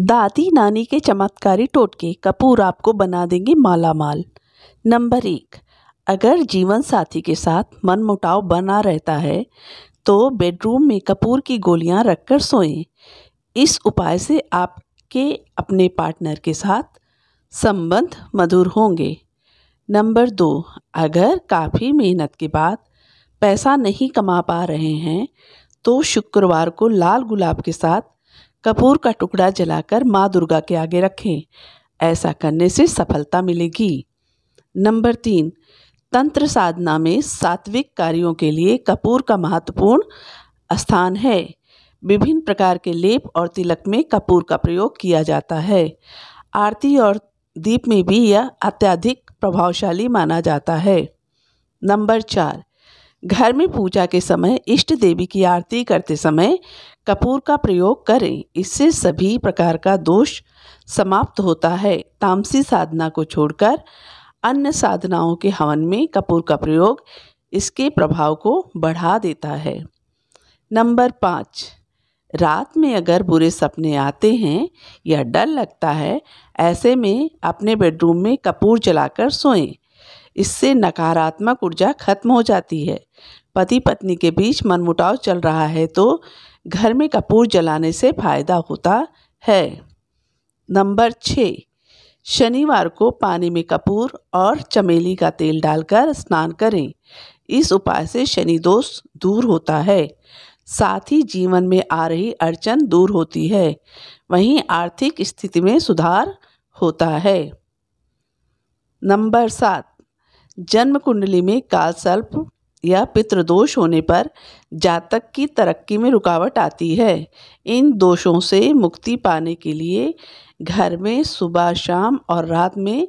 दादी नानी के चमत्कारी टोटके कपूर आपको बना देंगे माला माल नंबर एक अगर जीवन साथी के साथ मनमुटाव बना रहता है तो बेडरूम में कपूर की गोलियां रखकर सोएं इस उपाय से आपके अपने पार्टनर के साथ संबंध मधुर होंगे नंबर दो अगर काफ़ी मेहनत के बाद पैसा नहीं कमा पा रहे हैं तो शुक्रवार को लाल गुलाब के साथ कपूर का टुकड़ा जलाकर माँ दुर्गा के आगे रखें ऐसा करने से सफलता मिलेगी नंबर तीन तंत्र साधना में सात्विक कार्यों के लिए कपूर का महत्वपूर्ण स्थान है विभिन्न प्रकार के लेप और तिलक में कपूर का प्रयोग किया जाता है आरती और दीप में भी यह अत्यधिक प्रभावशाली माना जाता है नंबर चार घर में पूजा के समय इष्ट देवी की आरती करते समय कपूर का प्रयोग करें इससे सभी प्रकार का दोष समाप्त होता है तामसी साधना को छोड़कर अन्य साधनाओं के हवन में कपूर का प्रयोग इसके प्रभाव को बढ़ा देता है नंबर पाँच रात में अगर बुरे सपने आते हैं या डर लगता है ऐसे में अपने बेडरूम में कपूर जलाकर सोएं इससे नकारात्मक ऊर्जा खत्म हो जाती है पति पत्नी के बीच मनमुटाव चल रहा है तो घर में कपूर जलाने से फायदा होता है नंबर छः शनिवार को पानी में कपूर और चमेली का तेल डालकर स्नान करें इस उपाय से शनि दोष दूर होता है साथ ही जीवन में आ रही अड़चन दूर होती है वहीं आर्थिक स्थिति में सुधार होता है नंबर सात जन्म कुंडली में कालसल्प या पितृदोष होने पर जातक की तरक्की में रुकावट आती है इन दोषों से मुक्ति पाने के लिए घर में सुबह शाम और रात में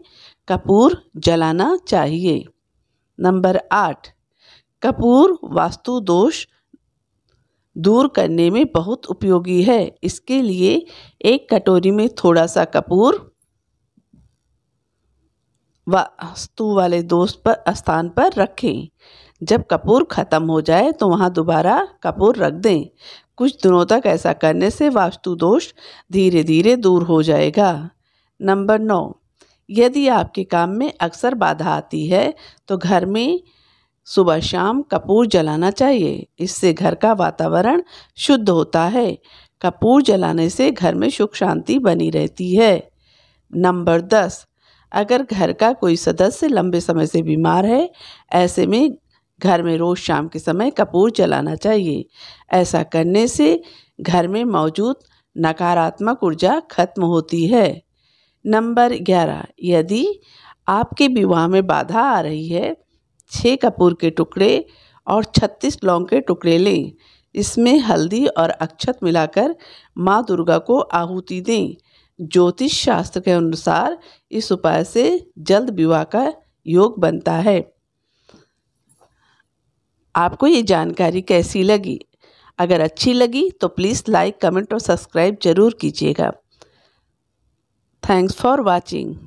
कपूर जलाना चाहिए नंबर आठ कपूर वास्तु दोष दूर करने में बहुत उपयोगी है इसके लिए एक कटोरी में थोड़ा सा कपूर वास्तु वाले दोस्त पर स्थान पर रखें जब कपूर ख़त्म हो जाए तो वहाँ दोबारा कपूर रख दें कुछ दिनों तक ऐसा करने से वास्तु दोष धीरे धीरे दूर हो जाएगा नंबर नौ यदि आपके काम में अक्सर बाधा आती है तो घर में सुबह शाम कपूर जलाना चाहिए इससे घर का वातावरण शुद्ध होता है कपूर जलाने से घर में सुख शांति बनी रहती है नंबर दस अगर घर का कोई सदस्य लंबे समय से बीमार है ऐसे में घर में रोज़ शाम के समय कपूर जलाना चाहिए ऐसा करने से घर में मौजूद नकारात्मक ऊर्जा खत्म होती है नंबर ग्यारह यदि आपके विवाह में बाधा आ रही है छः कपूर के टुकड़े और छत्तीस लौंग के टुकड़े लें इसमें हल्दी और अक्षत मिलाकर माँ दुर्गा को आहूति दें ज्योतिष शास्त्र के अनुसार इस उपाय से जल्द विवाह का योग बनता है आपको ये जानकारी कैसी लगी अगर अच्छी लगी तो प्लीज़ लाइक कमेंट और सब्सक्राइब जरूर कीजिएगा थैंक्स फॉर वॉचिंग